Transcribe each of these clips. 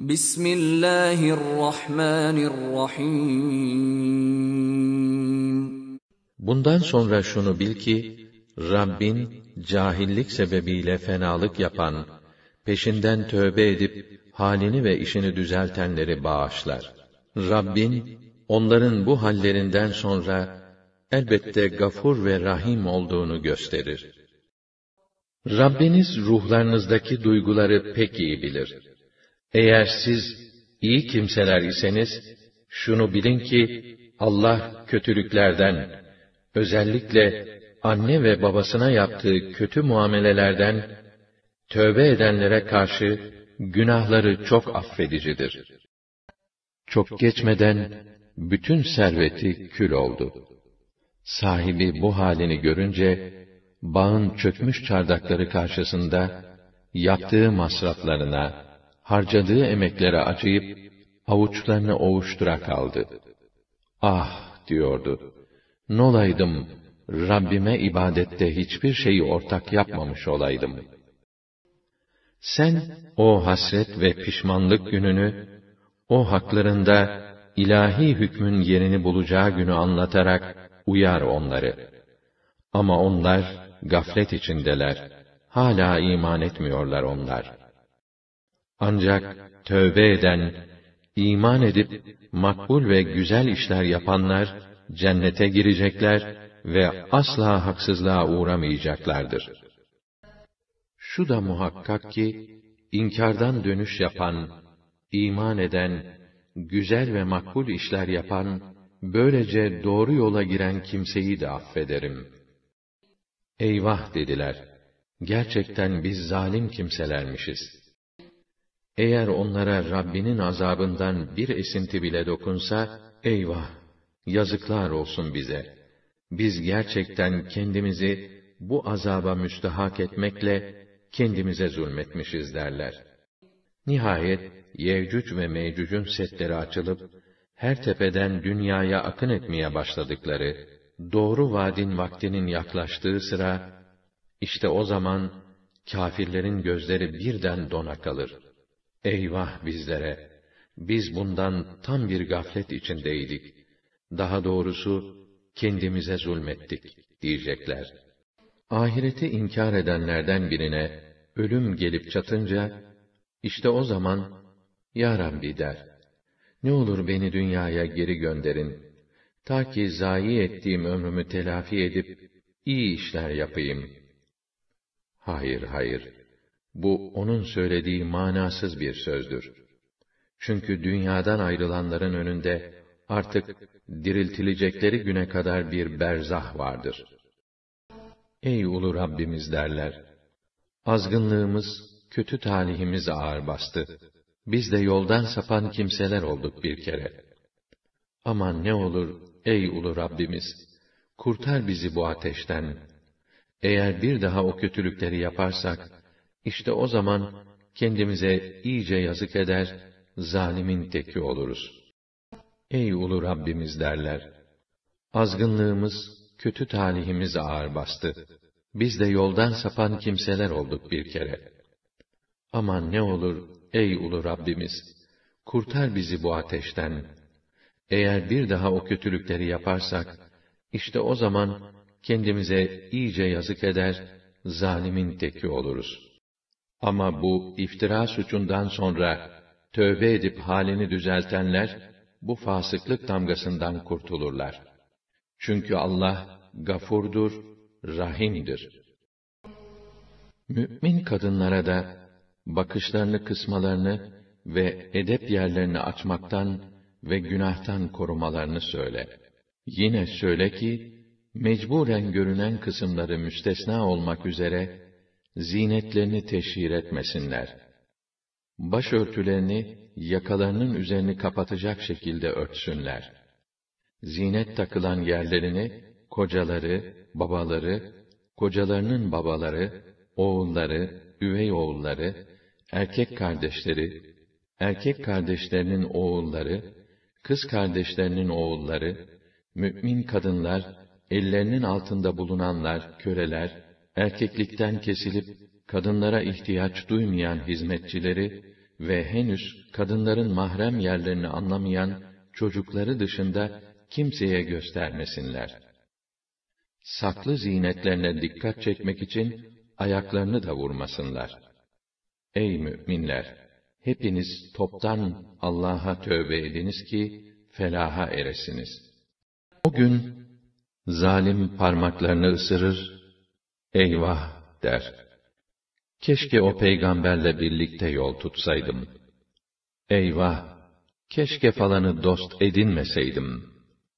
Bismillahirrahmanirrahim. Bundan sonra şunu bil ki, Rabbin cahillik sebebiyle fenalık yapan, peşinden tövbe edip halini ve işini düzeltenleri bağışlar. Rabbin onların bu hallerinden sonra elbette gafur ve rahim olduğunu gösterir. Rabbiniz ruhlarınızdaki duyguları pek iyi bilir. Eğer siz iyi kimseler iseniz, şunu bilin ki, Allah kötülüklerden, özellikle anne ve babasına yaptığı kötü muamelelerden, tövbe edenlere karşı günahları çok affedicidir. Çok geçmeden, bütün serveti kül oldu. Sahibi bu halini görünce, bağın çökmüş çardakları karşısında, yaptığı masraflarına, harcadığı emeklere acıyıp, avuçlarını ovuştura kaldı. Ah diyordu, nolaydım, Rabbime ibadette hiçbir şeyi ortak yapmamış olaydım. Sen o hasret ve pişmanlık gününü, o haklarında ilahi hükmün yerini bulacağı günü anlatarak uyar onları. Ama onlar gaflet içindeler. Hala iman etmiyorlar onlar.'' Ancak tövbe eden, iman edip makbul ve güzel işler yapanlar cennete girecekler ve asla haksızlığa uğramayacaklardır. Şu da muhakkak ki inkardan dönüş yapan, iman eden, güzel ve makbul işler yapan, böylece doğru yola giren kimseyi de affederim. Eyvah dediler. Gerçekten biz zalim kimselermişiz.'' Eğer onlara Rabbinin azabından bir esinti bile dokunsa, eyvah! Yazıklar olsun bize! Biz gerçekten kendimizi bu azaba müstehak etmekle kendimize zulmetmişiz derler. Nihayet Yecüc ve Mecüc'ün setleri açılıp, her tepeden dünyaya akın etmeye başladıkları, doğru vadin vaktinin yaklaştığı sıra, işte o zaman kâfirlerin gözleri birden dona kalır.'' Eyvah bizlere! Biz bundan tam bir gaflet içindeydik. Daha doğrusu kendimize zulmettik diyecekler. Ahireti inkar edenlerden birine ölüm gelip çatınca işte o zaman ya Rabbi der. Ne olur beni dünyaya geri gönderin. Ta ki zayi ettiğim ömrümü telafi edip iyi işler yapayım. Hayır, hayır. Bu onun söylediği manasız bir sözdür. Çünkü dünyadan ayrılanların önünde artık diriltilecekleri güne kadar bir berzah vardır. Ey ulu Rabbimiz derler. Azgınlığımız, kötü talihimiz ağır bastı. Biz de yoldan sapan kimseler olduk bir kere. Aman ne olur ey ulu Rabbimiz, kurtar bizi bu ateşten. Eğer bir daha o kötülükleri yaparsak, işte o zaman kendimize iyice yazık eder, zalimin teki oluruz. Ey ulu Rabbimiz derler. Azgınlığımız, kötü talihimiz ağır bastı. Biz de yoldan sapan kimseler olduk bir kere. Aman ne olur ey ulu Rabbimiz, kurtar bizi bu ateşten. Eğer bir daha o kötülükleri yaparsak, işte o zaman kendimize iyice yazık eder, zalimin teki oluruz.'' Ama bu iftira suçundan sonra tövbe edip halini düzeltenler bu fasıklık damgasından kurtulurlar. Çünkü Allah gafurdur, rahimdir. Mü'min kadınlara da bakışlarını kısmalarını ve edep yerlerini açmaktan ve günahtan korumalarını söyle. Yine söyle ki, mecburen görünen kısımları müstesna olmak üzere, zinetlerini teşhir etmesinler. Başörtülerini yakalarının üzerini kapatacak şekilde örtsünler. Zinet takılan yerlerini kocaları, babaları, kocalarının babaları, oğulları, üvey oğulları, erkek kardeşleri, erkek kardeşlerinin oğulları, kız kardeşlerinin oğulları, mümin kadınlar, ellerinin altında bulunanlar, köleler, erkeklikten kesilip kadınlara ihtiyaç duymayan hizmetçileri ve henüz kadınların mahrem yerlerini anlamayan çocukları dışında kimseye göstermesinler. Saklı zinetlerine dikkat çekmek için ayaklarını da vurmasınlar. Ey müminler! Hepiniz toptan Allah'a tövbe ediniz ki felaha eresiniz. O gün zalim parmaklarını ısırır eyvah der. Keşke o peygamberle birlikte yol tutsaydım. Eyvah, keşke falanı dost edinmeseydim.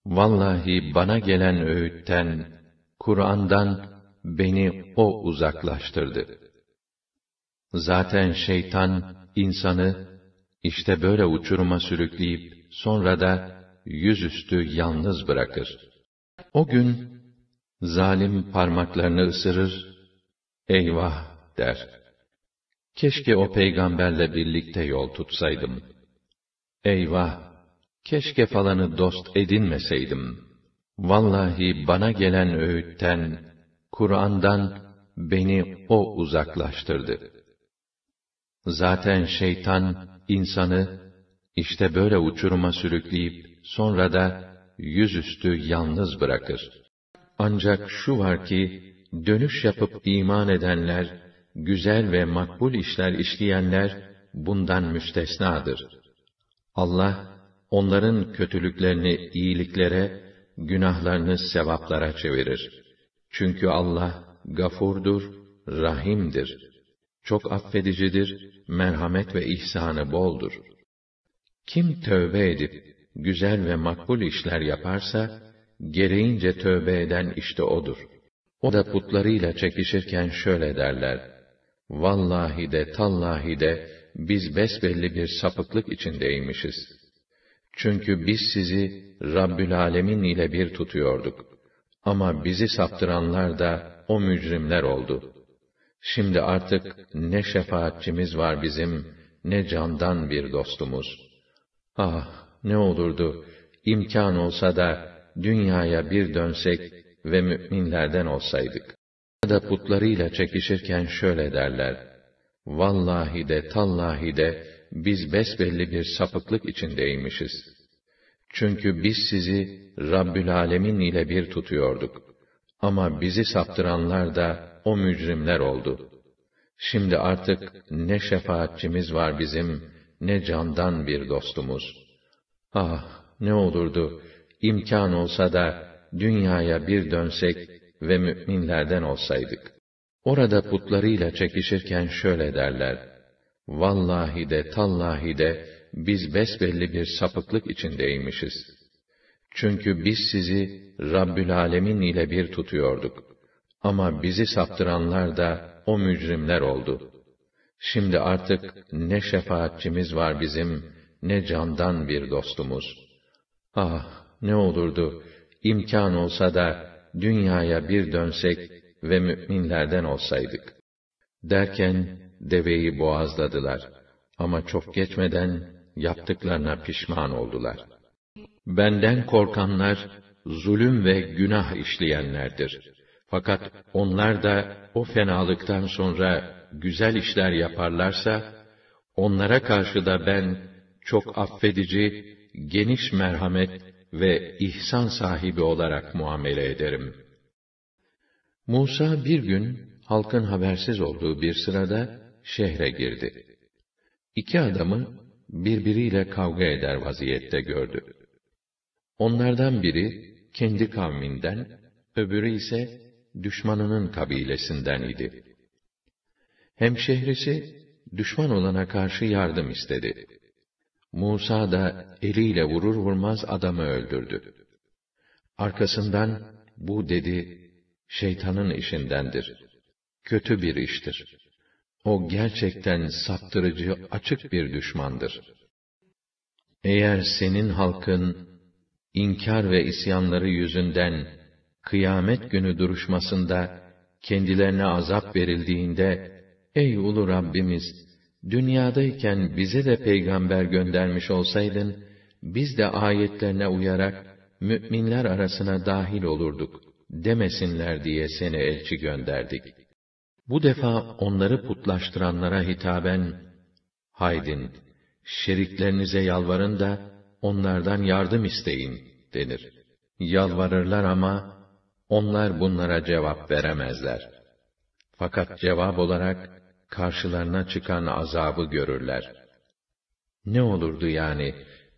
Vallahi bana gelen öğütten, Kur'an'dan beni o uzaklaştırdı. Zaten şeytan insanı işte böyle uçuruma sürükleyip sonra da yüzüstü yalnız bırakır. O gün Zalim parmaklarını ısırır, eyvah der. Keşke o peygamberle birlikte yol tutsaydım. Eyvah, keşke falanı dost edinmeseydim. Vallahi bana gelen öğütten, Kur'an'dan beni o uzaklaştırdı. Zaten şeytan, insanı, işte böyle uçuruma sürükleyip, sonra da yüzüstü yalnız bırakır.'' Ancak şu var ki, dönüş yapıp iman edenler, güzel ve makbul işler işleyenler, bundan müstesnadır. Allah, onların kötülüklerini iyiliklere, günahlarını sevaplara çevirir. Çünkü Allah, gafurdur, rahimdir. Çok affedicidir, merhamet ve ihsanı boldur. Kim tövbe edip, güzel ve makbul işler yaparsa, gereğince tövbe eden işte odur. O da putlarıyla çekişirken şöyle derler. Vallahi de tallahi de biz besbelli bir sapıklık içindeymişiz. Çünkü biz sizi Rabbül Alemin ile bir tutuyorduk. Ama bizi saptıranlar da o mücrimler oldu. Şimdi artık ne şefaatçimiz var bizim, ne candan bir dostumuz. Ah, ne olurdu, imkan olsa da dünyaya bir dönsek ve müminlerden olsaydık. Ya da putlarıyla çekişirken şöyle derler. Vallahi de tallahi de biz besbelli bir sapıklık içindeymişiz. Çünkü biz sizi Rabbül Alemin ile bir tutuyorduk. Ama bizi saptıranlar da o mücrimler oldu. Şimdi artık ne şefaatçimiz var bizim, ne candan bir dostumuz. Ah, ne olurdu, imkan olsa da dünyaya bir dönsek ve müminlerden olsaydık. Orada putlarıyla çekişirken şöyle derler. Vallahi de tallahi de biz besbelli bir sapıklık içindeymişiz. Çünkü biz sizi Rabbül Alemin ile bir tutuyorduk. Ama bizi saptıranlar da o mücrimler oldu. Şimdi artık ne şefaatçimiz var bizim, ne candan bir dostumuz. Ah, ne olurdu, imkan olsa da dünyaya bir dönsek ve müminlerden olsaydık. Derken deveyi boğazladılar. Ama çok geçmeden yaptıklarına pişman oldular. Benden korkanlar, zulüm ve günah işleyenlerdir. Fakat onlar da o fenalıktan sonra güzel işler yaparlarsa, onlara karşı da ben çok affedici, geniş merhamet ve ihsan sahibi olarak muamele ederim. Musa bir gün halkın habersiz olduğu bir sırada şehre girdi. İki adamı birbiriyle kavga eder vaziyette gördü. Onlardan biri kendi kavminden, öbürü ise düşmanının kabilesinden idi. Hem şehrisi düşman olana karşı yardım istedi. Musa da eliyle vurur vurmaz adamı öldürdü. Arkasından bu dedi, şeytanın işindendir. Kötü bir iştir. O gerçekten saptırıcı, açık bir düşmandır. Eğer senin halkın, inkar ve isyanları yüzünden, kıyamet günü duruşmasında, kendilerine azap verildiğinde, ey ulu Rabbimiz, dünyadayken bize de peygamber göndermiş olsaydın, biz de ayetlerine uyarak müminler arasına dahil olurduk demesinler diye seni elçi gönderdik. Bu defa onları putlaştıranlara hitaben, haydin, şeriklerinize yalvarın da onlardan yardım isteyin denir. Yalvarırlar ama onlar bunlara cevap veremezler. Fakat cevap olarak, karşılarına çıkan azabı görürler. Ne olurdu yani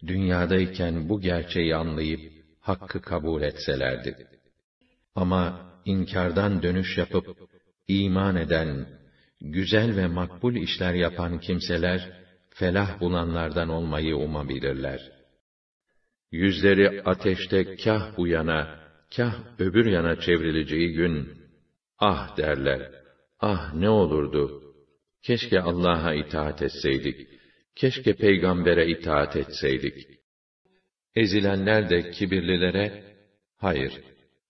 dünyadayken bu gerçeği anlayıp hakkı kabul etselerdi. Ama inkardan dönüş yapıp iman eden, güzel ve makbul işler yapan kimseler felah bulanlardan olmayı umabilirler. Yüzleri ateşte kah bu yana, kah öbür yana çevrileceği gün, ah derler, ah ne olurdu, Keşke Allah'a itaat etseydik. Keşke peygambere itaat etseydik. Ezilenler de kibirlilere, hayır,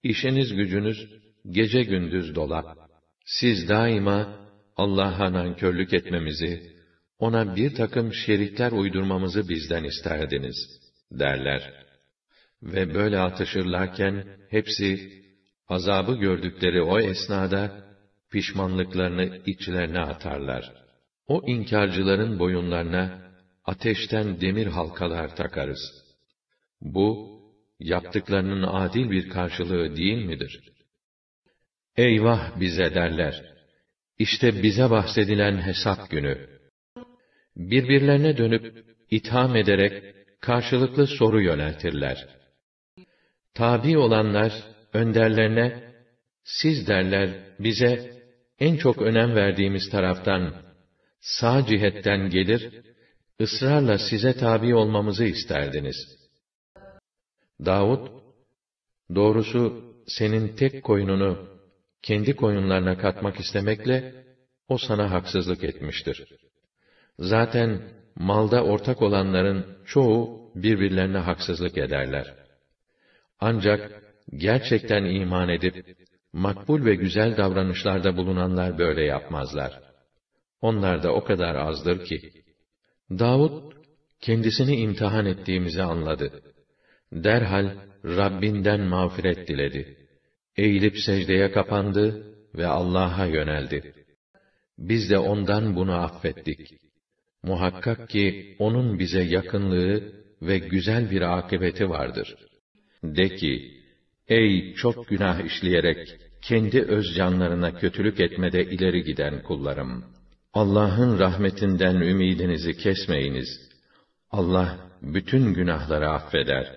işiniz gücünüz gece gündüz dolap. Siz daima Allah'a nankörlük etmemizi, ona bir takım şerikler uydurmamızı bizden isterdiniz, derler. Ve böyle atışırlarken, hepsi, azabı gördükleri o esnada, pişmanlıklarını içlerine atarlar. O inkarcıların boyunlarına ateşten demir halkalar takarız. Bu, yaptıklarının adil bir karşılığı değil midir? Eyvah bize derler. İşte bize bahsedilen hesap günü. Birbirlerine dönüp, itham ederek, karşılıklı soru yöneltirler. Tabi olanlar, önderlerine, siz derler, bize, en çok önem verdiğimiz taraftan, sağ cihetten gelir, ısrarla size tabi olmamızı isterdiniz. Davud, doğrusu senin tek koyununu kendi koyunlarına katmak istemekle, o sana haksızlık etmiştir. Zaten malda ortak olanların çoğu birbirlerine haksızlık ederler. Ancak gerçekten iman edip makbul ve güzel davranışlarda bulunanlar böyle yapmazlar. Onlar da o kadar azdır ki. Davud, kendisini imtihan ettiğimizi anladı. Derhal Rabbinden mağfiret diledi. Eğilip secdeye kapandı ve Allah'a yöneldi. Biz de ondan bunu affettik. Muhakkak ki onun bize yakınlığı ve güzel bir akıbeti vardır. De ki, Ey çok günah işleyerek kendi öz canlarına kötülük etmede ileri giden kullarım! Allah'ın rahmetinden ümidinizi kesmeyiniz. Allah bütün günahları affeder.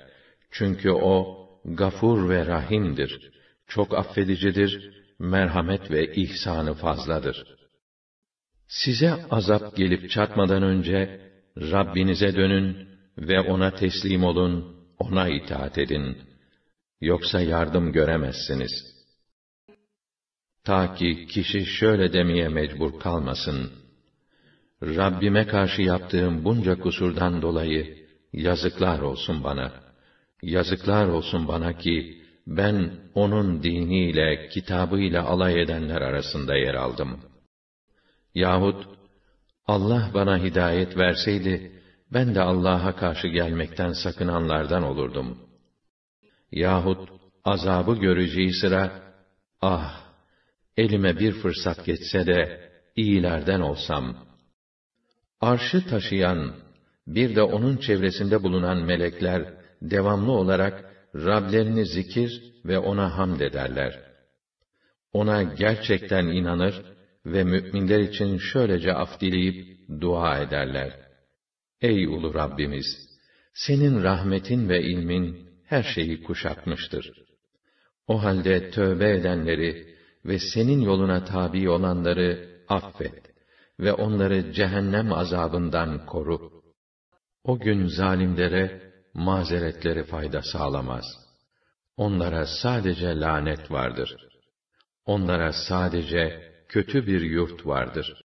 Çünkü o gafur ve rahimdir. Çok affedicidir, merhamet ve ihsanı fazladır. Size azap gelip çatmadan önce Rabbinize dönün ve ona teslim olun, ona itaat edin.'' Yoksa yardım göremezsiniz. Ta ki kişi şöyle demeye mecbur kalmasın. Rabbime karşı yaptığım bunca kusurdan dolayı yazıklar olsun bana. Yazıklar olsun bana ki ben onun diniyle, kitabıyla alay edenler arasında yer aldım. Yahut Allah bana hidayet verseydi ben de Allah'a karşı gelmekten sakınanlardan olurdum.'' yahut azabı göreceği sıra, ah, elime bir fırsat geçse de, iyilerden olsam. Arşı taşıyan, bir de onun çevresinde bulunan melekler, devamlı olarak, Rablerini zikir ve ona hamd ederler. Ona gerçekten inanır ve müminler için şöylece af dileyip dua ederler. Ey ulu Rabbimiz! Senin rahmetin ve ilmin her şeyi kuşatmıştır. O halde tövbe edenleri ve senin yoluna tabi olanları affet ve onları cehennem azabından koru. O gün zalimlere mazeretleri fayda sağlamaz. Onlara sadece lanet vardır. Onlara sadece kötü bir yurt vardır.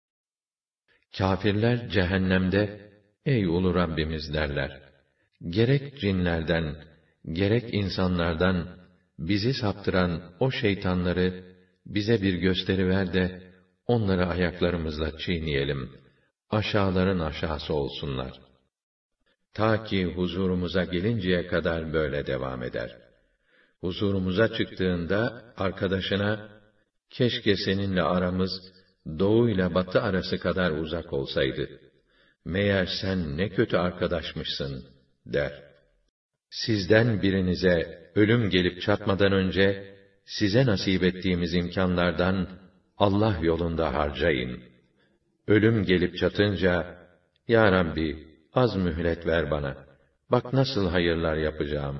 Kafirler cehennemde, ey ulu Rabbimiz derler. Gerek cinlerden, gerek insanlardan bizi saptıran o şeytanları bize bir gösteriver de onları ayaklarımızla çiğneyelim. Aşağıların aşağısı olsunlar. Ta ki huzurumuza gelinceye kadar böyle devam eder. Huzurumuza çıktığında arkadaşına keşke seninle aramız doğu ile batı arası kadar uzak olsaydı. Meğer sen ne kötü arkadaşmışsın der.'' sizden birinize ölüm gelip çatmadan önce size nasip ettiğimiz imkanlardan Allah yolunda harcayın. Ölüm gelip çatınca ya Rabbi az mühlet ver bana. Bak nasıl hayırlar yapacağım.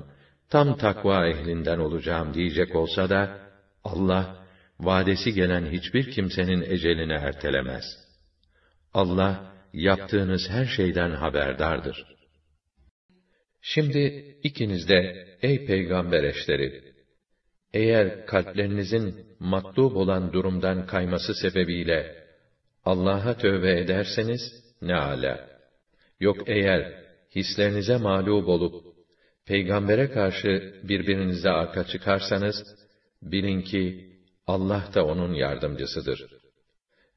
Tam takva ehlinden olacağım diyecek olsa da Allah vadesi gelen hiçbir kimsenin ecelini ertelemez. Allah yaptığınız her şeyden haberdardır. Şimdi ikiniz de ey peygamber eşleri! Eğer kalplerinizin matlub olan durumdan kayması sebebiyle Allah'a tövbe ederseniz ne ala. Yok eğer hislerinize mağlup olup peygambere karşı birbirinize arka çıkarsanız bilin ki Allah da onun yardımcısıdır.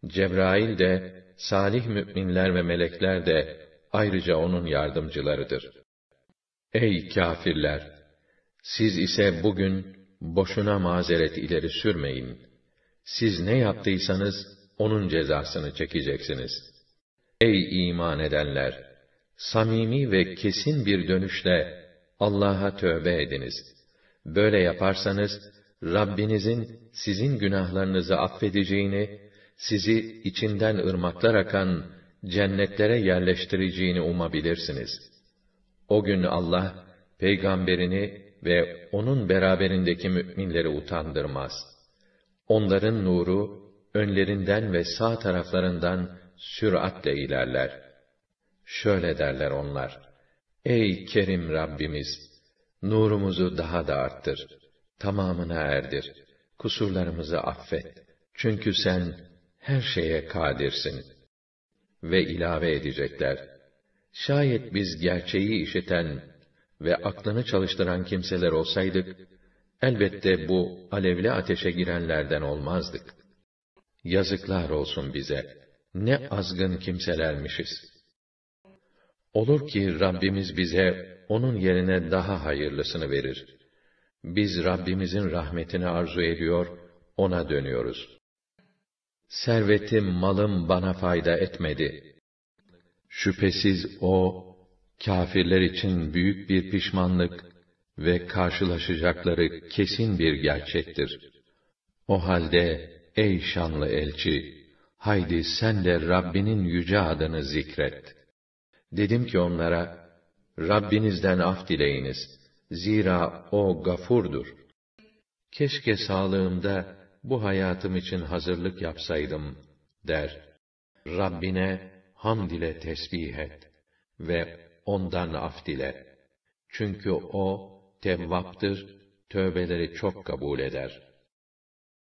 Cebrail de salih müminler ve melekler de ayrıca onun yardımcılarıdır. Ey kâfirler! Siz ise bugün boşuna mazeret ileri sürmeyin. Siz ne yaptıysanız onun cezasını çekeceksiniz. Ey iman edenler! Samimi ve kesin bir dönüşle Allah'a tövbe ediniz. Böyle yaparsanız Rabbinizin sizin günahlarınızı affedeceğini, sizi içinden ırmaklar akan cennetlere yerleştireceğini umabilirsiniz.'' O gün Allah, peygamberini ve onun beraberindeki müminleri utandırmaz. Onların nuru, önlerinden ve sağ taraflarından süratle ilerler. Şöyle derler onlar, Ey Kerim Rabbimiz! Nurumuzu daha da arttır, tamamına erdir, kusurlarımızı affet. Çünkü sen her şeye kadirsin. Ve ilave edecekler, Şayet biz gerçeği işiten ve aklını çalıştıran kimseler olsaydık, elbette bu alevli ateşe girenlerden olmazdık. Yazıklar olsun bize! Ne azgın kimselermişiz! Olur ki Rabbimiz bize onun yerine daha hayırlısını verir. Biz Rabbimizin rahmetini arzu ediyor, ona dönüyoruz. Servetim, malım bana fayda etmedi.'' Şüphesiz o, kafirler için büyük bir pişmanlık ve karşılaşacakları kesin bir gerçektir. O halde, ey şanlı elçi, haydi sen de Rabbinin yüce adını zikret. Dedim ki onlara, Rabbinizden af dileyiniz, zira o gafurdur. Keşke sağlığımda bu hayatım için hazırlık yapsaydım, der. Rabbine, hamd ile tesbih et ve ondan af dile. Çünkü o tevvaptır, tövbeleri çok kabul eder.''